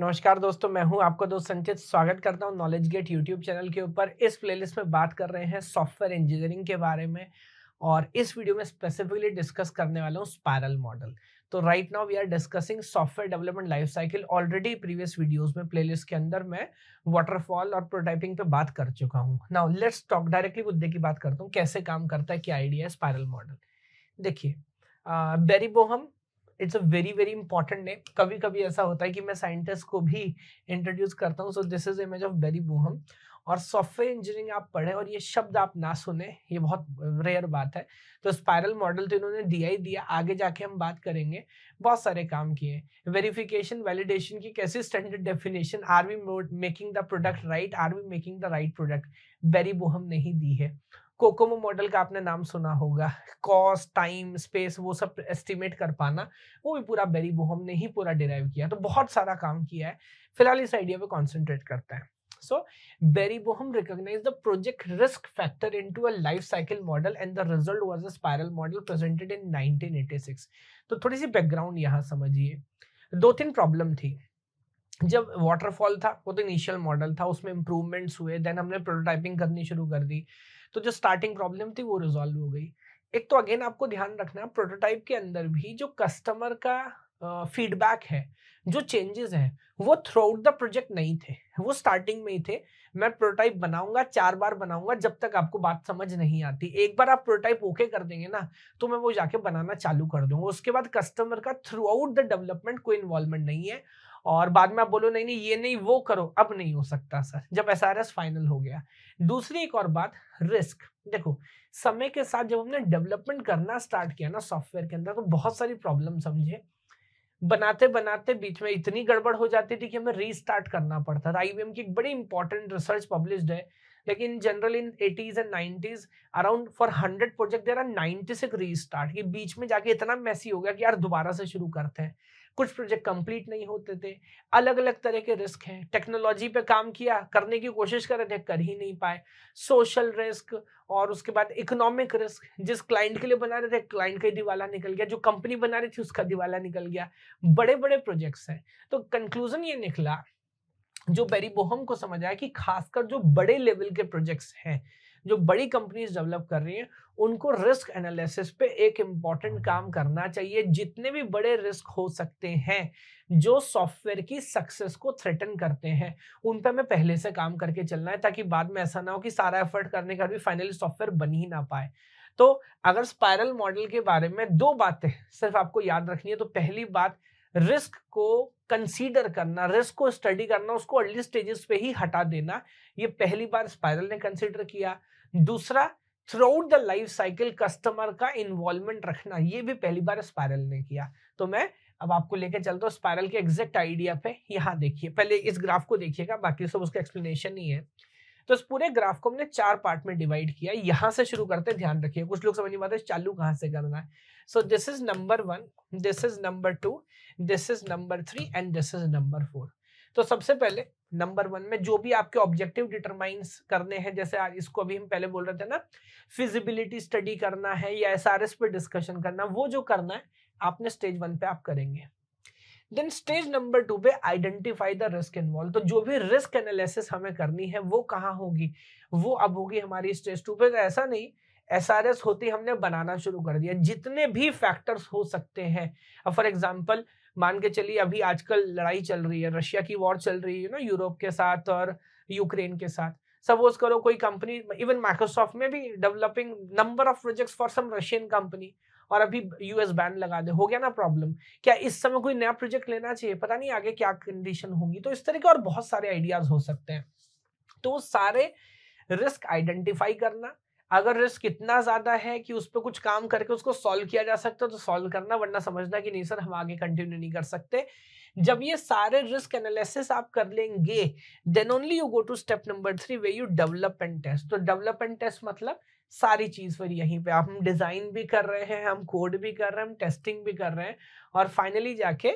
नमस्कार दोस्तों मैं हूं आपका दोस्त संचित स्वागत करता हूं नॉलेज गेट यूट्यूब चैनल के ऊपर इस प्लेलिस्ट में बात कर रहे हैं सॉफ्टवेयर इंजीनियरिंग के बारे में और इस वीडियो में स्पेसिफिकली डिस्कस करने वाला हूं स्पायरल मॉडल तो right now we are discussing software development life cycle already previous videos में प्लेलिस्ट के अंदर मैं वाटरफॉल और प्रोटाइपिंग पे बात कर चुका हूँ नाउ लेट्स टॉक डायरेक्टली मुद्दे की बात करता हूँ कैसे काम करता है क्या आइडिया है स्पायरल मॉडल देखिए Barry Boehm it's a very very important name कभी कभी ऐसा होता है कि मैं साइंटिस्ट को भी इंट्रोड्यूस करता हूँ so this is image of Barry Boehm और सॉफ्टवेयर इंजीनियरिंग आप पढ़े और ये शब्द आप ना सुने ये बहुत रेयर बात है तो स्पायरल मॉडल तो इन्होंने दिया ही दिया आगे जाके हम बात करेंगे बहुत सारे काम किए वेरिफिकेशन वैलिडेशन की कैसी standard definition are we making the product right are we making the right product Barry Boehm ने ही दी है कोकोमो मॉडल का आपने नाम सुना होगा कॉस्ट टाइम स्पेस वो सब एस्टिमेट कर पाना वो भी पूरा बेरी बोहम ने ही पूरा डिराइव किया तो बहुत सारा काम किया है फिलहाल इस आइडिया पे कॉन्सेंट्रेट करते हैं So, Barry Boehm risk factor project risk factor into cycle model and the result was a spiral model presented in nineteen eighty six तो थोड़ी सी बैकग्राउंड यहाँ समझिए दो तीन प्रॉब्लम थी जब वाटरफॉल था वो तो इनिशियल मॉडल था उसमें इम्प्रूवमेंट्स हुए देन हमने प्रोटोटाइपिंग करनी शुरू कर दी तो जो स्टार्टिंग प्रॉब्लम थी वो रिजॉल्व हो गई एक तो अगेन आपको ध्यान रखना प्रोटोटाइप के अंदर भी जो कस्टमर का फीडबैक uh, है जो चेंजेस हैं वो थ्रू आउट द प्रोजेक्ट नहीं थे वो स्टार्टिंग में ही थे मैं प्रोटोटाइप बनाऊंगा चार बार बनाऊंगा जब तक आपको बात समझ नहीं आती एक बार आप प्रोटोटाइप ओके कर देंगे ना तो मैं वो जाके बनाना चालू कर दूंगा उसके बाद कस्टमर का थ्रू आउट द डेवलपमेंट कोई इन्वॉल्वमेंट नहीं है और बाद में आप बोलो नहीं नहीं ये नहीं वो करो अब नहीं हो सकता सर जब एस आर एस फाइनल हो गया दूसरी एक और बात रिस्क देखो समय के साथ जब हमने डेवलपमेंट करना स्टार्ट किया ना सॉफ्टवेयर के अंदर तो बहुत सारी प्रॉब्लम समझे बनाते बनाते बीच में इतनी गड़बड़ हो जाती थी कि हमें रीस्टार्ट करना पड़ता था आईबीएम की एक बड़ी इंपॉर्टेंट रिसर्च पब्लिश्ड है लेकिन journal in eighties and nineties around four hundred project there are ninety से रीस्टार्ट कि बीच में जाके इतना मैसी हो गया कि यार दोबारा से शुरू करते हैं कुछ प्रोजेक्ट कंप्लीट नहीं होते थे अलग अलग तरह के रिस्क हैं टेक्नोलॉजी पे काम किया करने की कोशिश कर रहे थे कर ही नहीं पाए सोशल रिस्क और उसके बाद इकोनॉमिक रिस्क जिस क्लाइंट के लिए बना रहे थे क्लाइंट का दिवाला निकल गया जो कंपनी बना रही थी उसका दिवाला निकल गया बड़े बड़े प्रोजेक्ट्स हैं तो कंक्लूजन ये निकला जो बेरीबोहम को आया कि खासकर जो बड़े लेवल के प्रोजेक्ट्स हैं जो बड़ी कंपनीज डेवलप कर रही हैं उनको रिस्क एनालिसिस पे एक इम्पॉर्टेंट काम करना चाहिए जितने भी बड़े रिस्क हो सकते हैं जो सॉफ्टवेयर की सक्सेस को थ्रेटन करते हैं उन पर हमें पहले से काम करके चलना है ताकि बाद में ऐसा ना हो कि सारा एफर्ट करने का भी फाइनली सॉफ्टवेयर बन ही ना पाए तो अगर स्पायरल मॉडल के बारे में दो बातें सिर्फ आपको याद रखनी है तो पहली बात रिस्क को कंसीडर करना रिस्क को स्टडी करना उसको अर्ली स्टेजेस पे ही हटा देना ये पहली बार स्पाइरल ने कंसीडर किया दूसरा throughout the life cycle customer का इन्वॉल्वमेंट रखना ये भी पहली बार स्पायरल ने किया तो मैं अब आपको लेकर चलता हूँ स्पायरल के एग्जैक्ट आइडिया पे यहाँ देखिए पहले इस ग्राफ को देखिएगा बाकी सब उसका एक्सप्लेनेशन ही है तो इस पूरे ग्राफ को हमने चार पार्ट में डिवाइड किया यहाँ से शुरू करते हैं ध्यान रखिए कुछ लोग समझ नहीं पाते चालू कहां से करना है so this is number one this is number two this is number three and this is number four तो सबसे पहले नंबर वन में जो भी आपके ऑब्जेक्टिव डिटरमाइंस करने हैं जैसे इसको अभी हम पहले बोल रहे थे ना फिजिबिलिटी स्टडी करना है या एस पे डिस्कशन करना वो जो करना है आपने स्टेज वन पे आप करेंगे देन स्टेज नंबर टू पे आइडेंटिफाई द रिस्क इन्वॉल्व तो जो भी रिस्क एनालिसिस हमें करनी है वो कहाँ होगी वो अब होगी हमारी स्टेज टू पे तो ऐसा नहीं एस आर एस होती हमने बनाना शुरू कर दिया जितने भी फैक्टर्स हो सकते हैं अब फॉर एग्जाम्पल मान के चलिए अभी आजकल लड़ाई चल रही है रशिया की वॉर चल रही है ना यूरोप के साथ और यूक्रेन के साथ सपोज करो कोई कंपनी इवन माइक्रोसॉफ्ट में भी developing number of projects for some Russian company और अभी यूएस बैन लगा दे हो गया ना प्रॉब्लम क्या इस समय कोई नया प्रोजेक्ट लेना चाहिए पता नहीं आगे क्या कंडीशन होगी तो इस तरह के और बहुत सारे आइडियाज हो सकते हैं तो सारे रिस्क आइडेंटिफाई करना अगर रिस्क इतना ज्यादा है कि उस पर कुछ काम करके उसको सॉल्व किया जा सकता है तो सॉल्व करना वरना समझना कि नहीं सर हम आगे कंटिन्यू नहीं कर सकते जब ये सारे रिस्क एनालिसिस आप कर लेंगे then only you go to step number three we you develop and test तो डेवलप एंड टेस्ट मतलब सारी चीज़ फिर यहीं पे हम डिज़ाइन भी कर रहे हैं हम कोड भी कर रहे हैं हम टेस्टिंग भी कर रहे हैं और फाइनली जाके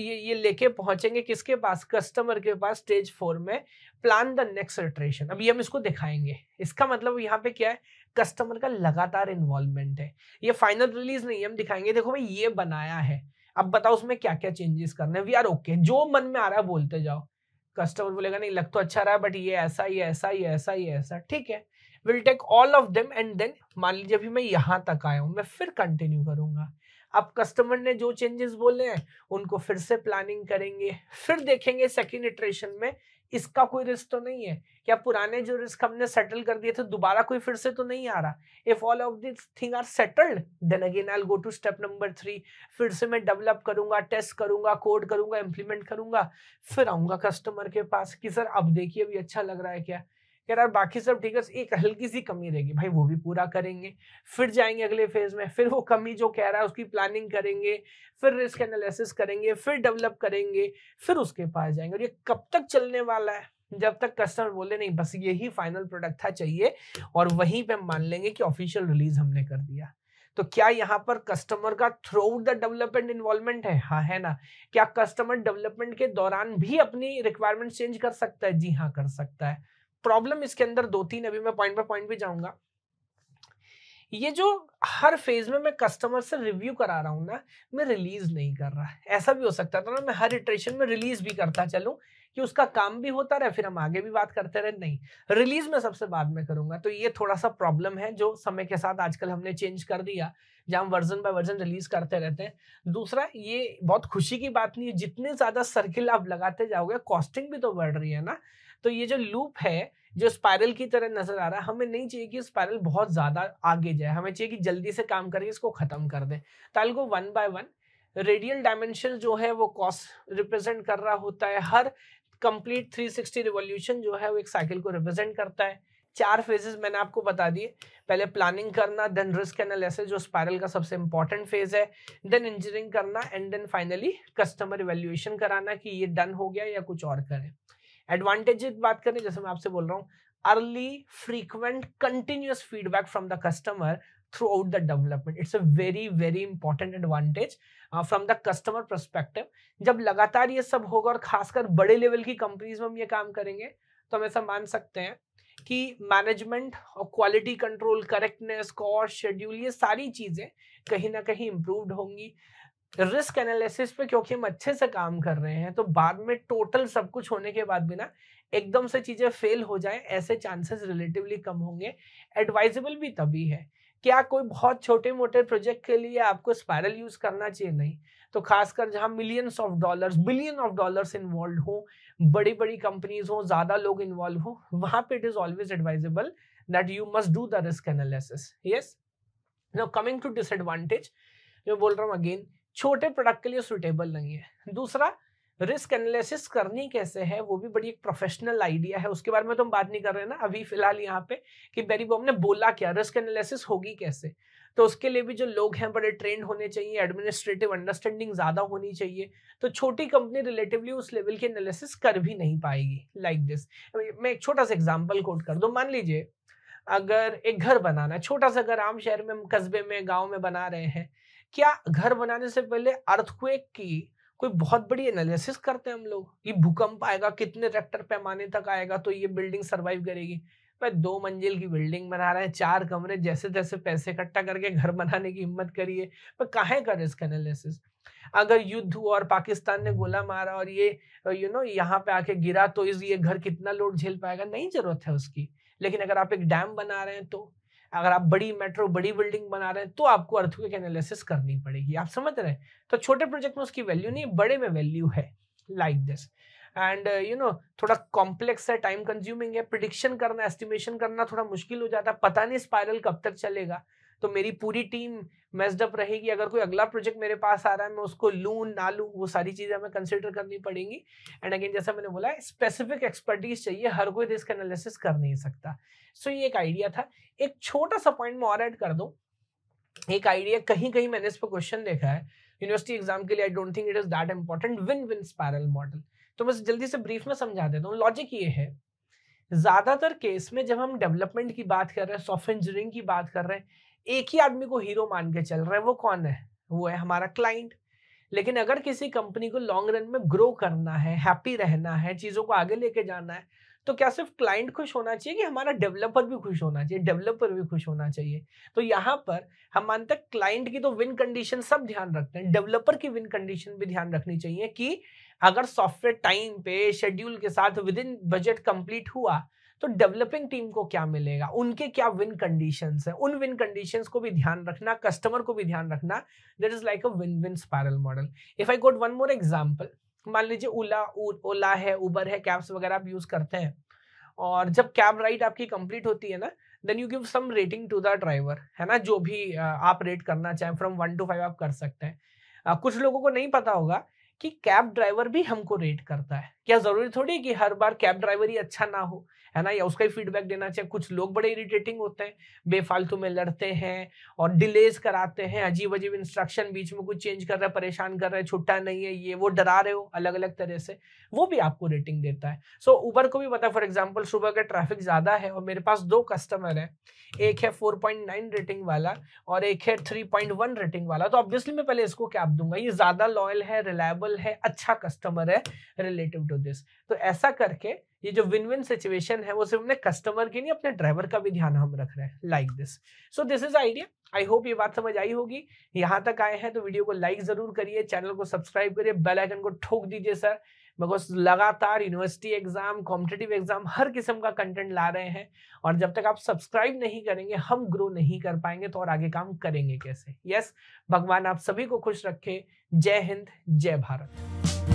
ये ये लेके पहुंचेंगे किसके पास कस्टमर के पास स्टेज फोर में प्लान द नेक्स्ट रिट्रेशन अभी हम इसको दिखाएंगे इसका मतलब यहाँ पे क्या है कस्टमर का लगातार इन्वॉल्वमेंट है ये फाइनल रिलीज नहीं हम दिखाएंगे देखो भाई ये बनाया है अब बताओ उसमें क्या क्या चेंजेस करने वी आर ओके जो मन में आ रहा है बोलते जाओ कस्टमर बोलेगा नहीं लग तो अच्छा रहा है बट ये ऐसा ये ऐसा ये ऐसा ये ऐसा ठीक है will take all of them and then मान लीजिए अभी मैं यहाँ तक आया हूँ मैं फिर कंटिन्यू करूंगा अब कस्टमर ने जो चेंजेस बोले हैं उनको फिर से प्लानिंग करेंगे फिर देखेंगे सेकेंड इटरेशन में इसका कोई रिस्क तो नहीं है क्या पुराने जो रिस्क हमने सेटल कर दिए थे दोबारा कोई फिर से तो नहीं आ रहा if all of this thing are settled then again I go to step number three फिर से मैं डेवलप करूंगा टेस्ट करूंगा कोड करूंगा इम्प्लीमेंट करूंगा फिर आऊंगा कस्टमर के पास कि सर अब देखिए अभी अच्छा लग रहा है क्या यार है बाकी सब ठीक है एक हल्की सी कमी रहेगी भाई वो भी पूरा करेंगे फिर जाएंगे अगले फेज में फिर वो कमी जो कह रहा है उसकी प्लानिंग करेंगे फिर रिस्क एनालिसिस करेंगे फिर डेवलप करेंगे फिर उसके पास जाएंगे और ये कब तक चलने वाला है जब तक कस्टमर बोले नहीं बस यही फाइनल प्रोडक्ट था चाहिए और वहीं पे मान लेंगे कि ऑफिशियल रिलीज हमने कर दिया तो क्या यहाँ पर कस्टमर का throughout the development involvement है हाँ है ना क्या कस्टमर डेवलपमेंट के दौरान भी अपनी रिक्वायरमेंट चेंज कर सकता है जी हाँ कर सकता है प्रॉब्लम इसके अंदर दो तीन अभी मैं पॉइंट बाय पॉइंट भी जाऊंगा ये जो हर फेज में मैं कस्टमर से रिव्यू करा रहा हूं ना मैं रिलीज नहीं कर रहा ऐसा भी हो सकता था ना मैं हर इटरेशन में रिलीज भी करता चलूं कि उसका काम भी होता रहे फिर हम आगे भी बात करते रहे नहीं रिलीज में सबसे बाद में करूंगा तो ये थोड़ा सा प्रॉब्लम है जो समय के साथ आजकल हमने चेंज कर दिया जहाँ हम वर्जन बाय वर्जन रिलीज करते रहते हैं दूसरा ये बहुत खुशी की बात नहीं है जितने ज़्यादा सर्किल आप लगाते जाओगे कॉस्टिंग भी तो बढ़ रही है ना तो ये जो लूप है जो स्पायरल की तरह नजर आ रहा है हमें नहीं चाहिए कि स्पायरल बहुत ज़्यादा आगे जाए हमें चाहिए कि जल्दी से काम करके इसको ख़त्म कर दें ताल को one by one radial dimension जो है वो कॉस्ट रिप्रेजेंट कर रहा होता है हर कंप्लीट 360 रिवॉल्यूशन जो है वो एक साइकिल को रिप्रेजेंट करता है चार फेजेस मैंने आपको बता दिए पहले प्लानिंग करना देन रिस्क एनालिसिस जो स्पायरल का सबसे इंपॉर्टेंट फेज है देन इंजीनियरिंग करना and then finally customer evaluation कराना कि ये डन हो गया या कुछ और करें एडवांटेज बात करें जैसे मैं आपसे बोल रहा हूँ early frequent continuous feedback from the customer throughout the development it's a very very important advantage from the customer perspective जब लगातार ये सब होगा और खासकर बड़े लेवल की कंपनीज में हम ये काम करेंगे तो हम ऐसा मान सकते हैं कि मैनेजमेंट और quality control correctness cost schedule ये सारी चीज़ें कहीं ना कहीं इंप्रूव होंगी रिस्क एनालिसिस पे क्योंकि हम अच्छे से काम कर रहे हैं तो बाद में टोटल सब कुछ होने के बाद भी ना एकदम से चीज़ें फेल हो जाए ऐसे चांसेस रिलेटिवली कम होंगे एडवाइजेबल भी तभी है क्या कोई बहुत छोटे मोटे प्रोजेक्ट के लिए आपको स्पायरल यूज़ करना चाहिए नहीं तो खासकर जहां millions of dollars billion of dollars involve हो बड़ी बड़ी कंपनीज हो ज्यादा लोग इन्वॉल्व हो वहां पे it is always advisable that you must do the risk analysis yes now coming to disadvantage मैं बोल रहा हूँ अगेन छोटे प्रोडक्ट के लिए सुटेबल नहीं है दूसरा रिस्क एनालिसिस करनी कैसे है वो भी बड़ी एक प्रोफेशनल आइडिया है उसके बारे में तो हम बात नहीं कर रहे हैं ना अभी फिलहाल यहाँ पे कि बेरी बॉम ने बोला क्या रिस्क एनालिसिस होगी कैसे तो उसके लिए भी जो लोग हैं बड़े ट्रेंड होने चाहिए एडमिनिस्ट्रेटिव अंडरस्टैंडिंग ज़्यादा होनी चाहिए तो छोटी कंपनी रिलेटिवली उस लेवल की एनालिसिस कर भी नहीं पाएगी लाइक like दिस मैं एक छोटा सा एग्जाम्पल कोट कर दो मान लीजिए अगर एक घर बनाना है छोटा सा घर आम शहर में कस्बे में गाँव में बना रहे हैं क्या घर बनाने से पहले अर्थक्वेक की कोई बहुत बड़ी एनालिसिस करते हैं हम लोग ये भूकंप आएगा कितने रेक्टर पैमाने तक आएगा तो ये बिल्डिंग सर्वाइव करेगी पर दो मंजिल की बिल्डिंग बना रहे हैं चार कमरे जैसे जैसे पैसे इकट्ठा करके घर बनाने की हिम्मत करिए पर काहे का रिस्क एनालिसिस अगर युद्ध हुआ और पाकिस्तान ने गोला मारा और ये यू नो यहाँ पे आके गिरा तो इस ये घर कितना लोड झेल पाएगा नहीं जरूरत है उसकी लेकिन अगर आप एक डैम बना रहे हैं तो अगर आप बड़ी मेट्रो बड़ी बिल्डिंग बना रहे हैं तो आपको अर्थक्वेक एनालिसिस करनी पड़ेगी आप समझ रहे हैं तो छोटे प्रोजेक्ट में उसकी वैल्यू नहीं बड़े में वैल्यू है like like this and you know थोड़ा कॉम्प्लेक्स है टाइम कंज्यूमिंग है प्रिडिक्शन करना एस्टिमेशन करना थोड़ा मुश्किल हो जाता है पता नहीं स्पायरल कब तक चलेगा तो मेरी पूरी टीम मेस्डअप रहेगी अगर कोई अगला प्रोजेक्ट मेरे पास आ रहा है मैं उसको लू ना लूँ वो सारी चीज़ें हमें कंसिडर करनी पड़ेंगी एंड अगेन जैसा मैंने बोला स्पेसिफिक एक्सपर्टीज चाहिए हर कोई रिस्क एनालिसिस कर नहीं सकता सो so, ये एक आइडिया था एक छोटा सा पॉइंट मैं और ऐड कर दूँ एक आइडिया कहीं कहीं मैंने इस पर क्वेश्चन देखा है यूनिवर्सिटी एग्जाम के लिए I don't think it is that important win win spiral model तो बस जल्दी से ब्रीफ में समझा देता हूँ लॉजिक ये है ज्यादातर केस में जब हम डेवलपमेंट की बात कर रहे हैं सॉफ्ट इंजीनियरिंग की बात कर रहे हैं एक ही आदमी को हीरो मान के चल रहे हैं वो कौन है वो है हमारा क्लाइंट लेकिन अगर किसी कंपनी को लॉन्ग रन में ग्रो करना है हैप्पी रहना है चीज़ों को आगे लेके जाना है तो क्या सिर्फ क्लाइंट खुश होना चाहिए कि हमारा डेवलपर भी खुश होना चाहिए डेवलपर भी खुश होना चाहिए तो यहाँ पर हम मानते हैं क्लाइंट की तो विन कंडीशन सब ध्यान रखते हैं डेवलपर की विन कंडीशन भी ध्यान रखनी चाहिए कि अगर सॉफ्टवेयर टाइम पे शेड्यूल के साथ विद इन बजट कंप्लीट हुआ तो डेवलपिंग टीम को क्या मिलेगा उनके क्या विन कंडीशन है उन विन कंडीशन को भी ध्यान रखना कस्टमर को भी ध्यान रखना that is like a win win spiral model if I got one more example मान लीजिए ओला ओला है उबर है कैब्स वगैरह आप यूज करते हैं और जब कैब राइड आपकी कंप्लीट होती है ना then you give some rating to the driver है ना जो भी आप रेट करना चाहें फ्रॉम वन टू फाइव आप कर सकते हैं कुछ लोगों को नहीं पता होगा कि कैब ड्राइवर भी हमको रेट करता है क्या जरूरी थोड़ी कि हर बार कैब ड्राइवर ही अच्छा ना हो है ना या उसका ही फीडबैक देना चाहिए कुछ लोग बड़े इरिटेटिंग होते हैं बेफालतू में लड़ते हैं और डिलेज कराते हैं अजीब अजीब इंस्ट्रक्शन बीच में कुछ चेंज कर रहे हैं परेशान कर रहे हैं छुट्टा नहीं है ये वो डरा रहे हो अलग अलग तरह से वो भी आपको रेटिंग देता है सो so, ऊबर को भी पता फॉर एग्जाम्पल सुबह का ट्रैफिक ज़्यादा है और मेरे पास दो कस्टमर है एक है फोर रेटिंग वाला और एक है थ्री रेटिंग वाला तो ऑब्वियसली मैं पहले इसको कैब दूंगा ये ज़्यादा लॉयल है रिलायबल है अच्छा कस्टमर है रिलेटिव टू टू दिस तो ऐसा करके ये जो विन विन सिचुएशन है वो सिर्फ अपने कस्टमर की नहीं अपने ड्राइवर का भी ध्यान हम रख रहे हैं like this so this is idea I hope ये बात समझ आई होगी यहाँ तक आए हैं तो वीडियो को लाइक जरूर करिए चैनल को सब्सक्राइब करिए बेल आइकन को ठोक दीजिए सर बिकॉज लगातार यूनिवर्सिटी एग्जाम कॉम्पिटेटिव एग्जाम हर किस्म का कंटेंट ला रहे हैं और जब तक आप सब्सक्राइब नहीं करेंगे हम ग्रो नहीं कर पाएंगे तो और आगे काम करेंगे कैसे यस yes, भगवान आप सभी को खुश रखे जय हिंद जय भारत